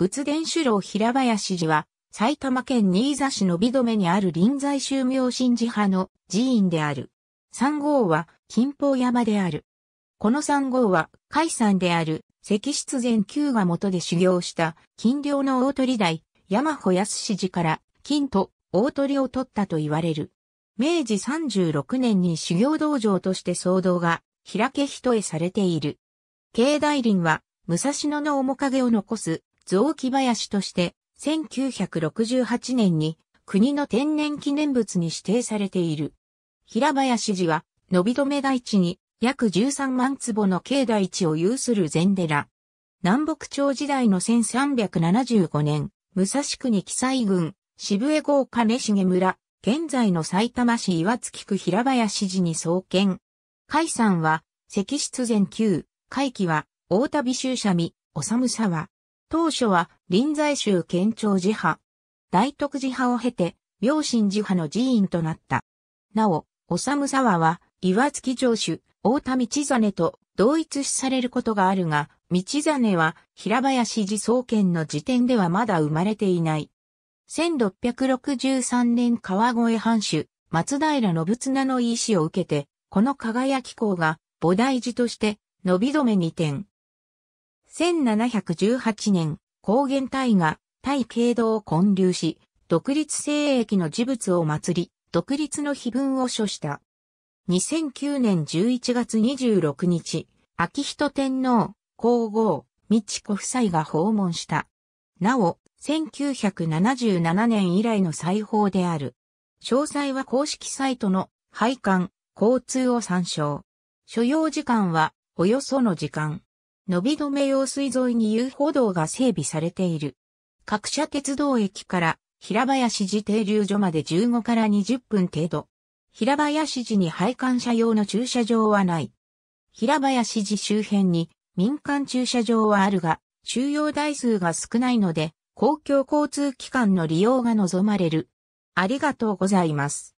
仏伝主郎平林寺は、埼玉県新座市の美止めにある臨済宗明神寺派の寺院である。三号は金宝山である。この三号は、海山である石室禅宮が元で修行した金領の大鳥台、山保康寺から金と大鳥を取ったと言われる。明治36年に修行道場として騒動が開け人へされている。境内林は武蔵野の面影を残す雑木林として、1968年に国の天然記念物に指定されている。平林寺は、伸び止め大地に約13万坪の境内地を有する禅寺。南北朝時代の1375年、武蔵国記載郡、渋江郷金重村、現在の埼玉市岩月区平林寺に創建。海山は、石室禅宮、海記は、大田美州社美、おさむさは、当初は臨済宗県庁寺派、大徳寺派を経て、明神寺派の寺院となった。なお、おさむ沢は、岩月城主、大田道真と同一視されることがあるが、道真は平林寺総研の時点ではまだ生まれていない。1663年川越藩主、松平信綱の意志を受けて、この輝き校が菩提寺として、伸び止めに転。1718年、高原大河、対経道を建立し、独立聖域の事物を祭り、独立の碑文を書した。2009年11月26日、秋人天皇、皇后、美智子夫妻が訪問した。なお、1977年以来の裁縫である。詳細は公式サイトの配管、交通を参照。所要時間はおよその時間。伸び止め用水沿いに遊歩道が整備されている。各社鉄道駅から平林寺停留所まで15から20分程度。平林寺に配管車用の駐車場はない。平林寺周辺に民間駐車場はあるが、収容台数が少ないので、公共交通機関の利用が望まれる。ありがとうございます。